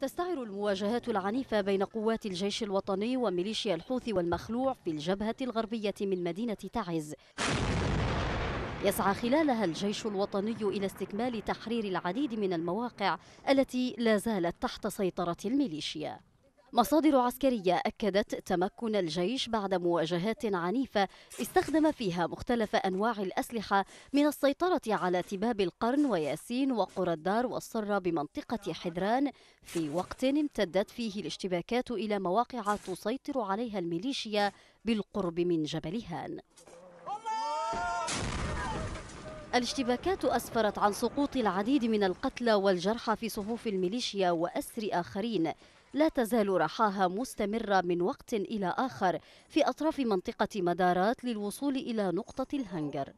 تستعر المواجهات العنيفة بين قوات الجيش الوطني وميليشيا الحوثي والمخلوع في الجبهة الغربية من مدينة تعز يسعى خلالها الجيش الوطني إلى استكمال تحرير العديد من المواقع التي لا زالت تحت سيطرة الميليشيا مصادر عسكرية أكدت تمكن الجيش بعد مواجهات عنيفة استخدم فيها مختلف أنواع الأسلحة من السيطرة على تباب القرن وياسين وقرى الدار والصرة بمنطقة حدران في وقت امتدت فيه الاشتباكات إلى مواقع تسيطر عليها الميليشيا بالقرب من جبل هان الاشتباكات أسفرت عن سقوط العديد من القتلى والجرحى في صفوف الميليشيا وأسر آخرين لا تزال رحاها مستمرة من وقت إلى آخر في أطراف منطقة مدارات للوصول إلى نقطة الهنجر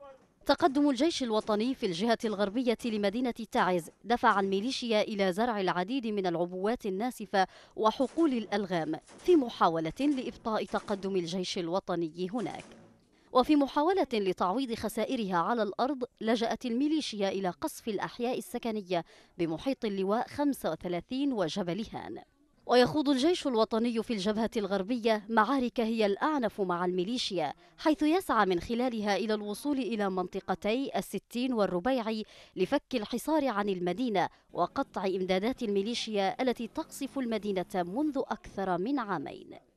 تقدم الجيش الوطني في الجهة الغربية لمدينة تعز دفع الميليشيا إلى زرع العديد من العبوات الناسفة وحقول الألغام في محاولة لإبطاء تقدم الجيش الوطني هناك وفي محاولة لتعويض خسائرها على الأرض لجأت الميليشيا إلى قصف الأحياء السكنية بمحيط اللواء 35 وجبل هان ويخوض الجيش الوطني في الجبهة الغربية معارك هي الأعنف مع الميليشيا حيث يسعى من خلالها إلى الوصول إلى منطقتي الستين والربيع لفك الحصار عن المدينة وقطع إمدادات الميليشيا التي تقصف المدينة منذ أكثر من عامين